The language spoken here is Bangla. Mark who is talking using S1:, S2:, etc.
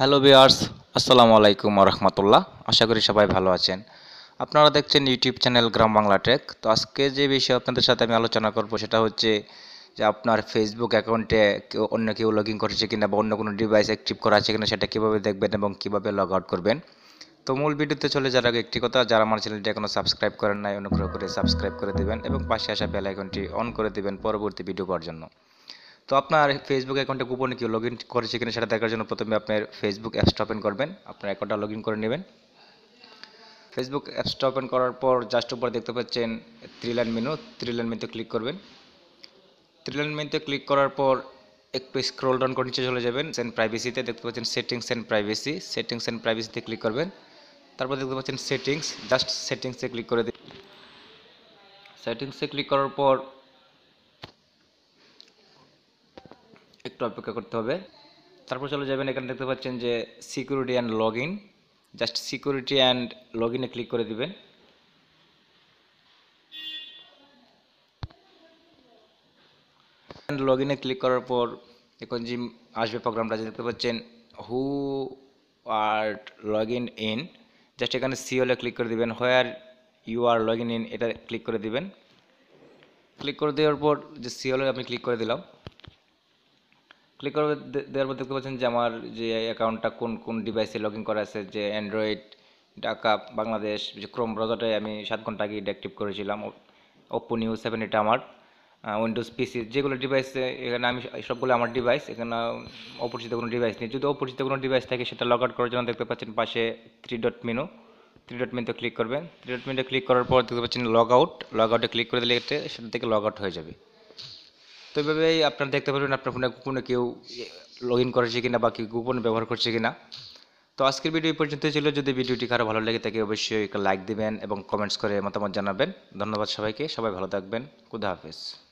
S1: হ্যালো বিয়ার্স আসসালামু আলাইকুম রহমতুল্লাহ আশা করি সবাই ভালো আছেন আপনারা দেখছেন YouTube channel Gram Bangla tech তো আজকে যে বিষয়ে আপনাদের সাথে আমি আলোচনা করব সেটা হচ্ছে যে আপনার ফেসবুক অ্যাকাউন্টে কেউ অন্য কেউ লগ ইন করেছে কিনা বা অন্য কোনো ডিভাইস অ্যাক্টিভ করা আছে কিনা সেটা কীভাবে দেখবেন এবং কীভাবে লগ আউট করবেন তো মূল ভিডিওতে চলে যারা একটি কথা যারা আমার চ্যানেলটি এখনও সাবস্ক্রাইব করেন নাই অনুগ্রহ করে সাবস্ক্রাইব করে দেবেন এবং পাশে আসা বেল আইকনটি অন করে দেবেন পরবর্তী ভিডিও পাওয়ার জন্য তো আপনার ফেসবুক অ্যাকাউন্টে গোপনে কেউ লগ ইন করেছে কিনা সেটা দেখার জন্য প্রথমে আপনার ফেসবুক অ্যাপসটা ওপেন করবেন আপনার অ্যাকাউন্টটা লগ ইন করে নেবেন ফেসবুক অ্যাপসটা ওপেন করার পর জাস্ট উপর দেখতে পাচ্ছেন three line menu three line মেনুতে ক্লিক করবেন থ্রি লাইন মেনুতে ক্লিক করার পর একটু স্ক্রোল ডাউন করে নিচে চলে যাবেন সেন্ড প্রাইভেসিতে দেখতে পাচ্ছেন settings and privacy settings and প্রাইভেসিতে ক্লিক করবেন তারপর দেখতে পাচ্ছেন সেটিংস জাস্ট সেটিংসে ক্লিক করে দিন সেটিংসে ক্লিক করার পর একটু অপেক্ষা করতে হবে তারপর চলে যাবেন এখানে দেখতে পাচ্ছেন যে security and log in just security and log ইনে ক্লিক করে দিবেন লগ ইনে ক্লিক করার পর এখন যে আসবে প্রোগ্রামটা দেখতে পাচ্ছেন who are log in in just এখানে সিওলে ক্লিক করে দিবেন where you are log in in এটা ক্লিক করে দিবেন ক্লিক করে দেওয়ার পর যে সিওলে আমি ক্লিক করে দিলাম ক্লিক করবে দেওয়ার পর দেখতে পাচ্ছেন যে আমার যে অ্যাকাউন্টটা কোন কোন ডিভাইসে লগ ইন করা আছে যে অ্যান্ড্রয়েড ঢাকা বাংলাদেশ যে ক্রোম ব্রাউজারটাই আমি সাত ঘন্টা আগে এটা অ্যাক্টিভ করেছিলাম ওপো নিউ সেভেন এটা আমার উইন্ডোজ পিসি যেগুলো ডিভাইস এখানে আমি সবগুলো আমার ডিভাইস এখানে অপরিচিত কোনো ডিভাইস নেই যদি অপরিচিত কোনো ডিভাইস থাকে সেটা লগ আউট করার জন্য দেখতে পাচ্ছেন পাশে three dot menu three dot মেনুতে ক্লিক করবেন থ্রি ডট মেনুতে ক্লিক করার পর দেখতে পাচ্ছেন লগ আউট লগ আউটে ক্লিক করে দিলে সেটা থেকে লগ আউট হয়ে যাবে তো এভাবেই আপনারা দেখতে পারবেন আপনার ফোনে গোপনে কেউ লগ ইন করেছে কিনা বা কেউ গোপন ব্যবহার করছে কিনা তো আজকের ভিডিও এই পর্যন্তই ছিল যদি ভিডিওটি কারো ভালো লাগে তাকে অবশ্যই লাইক দিবেন এবং কমেন্টস করে মতামত জানাবেন ধন্যবাদ সবাইকে সবাই ভালো থাকবেন খুদা হাফেজ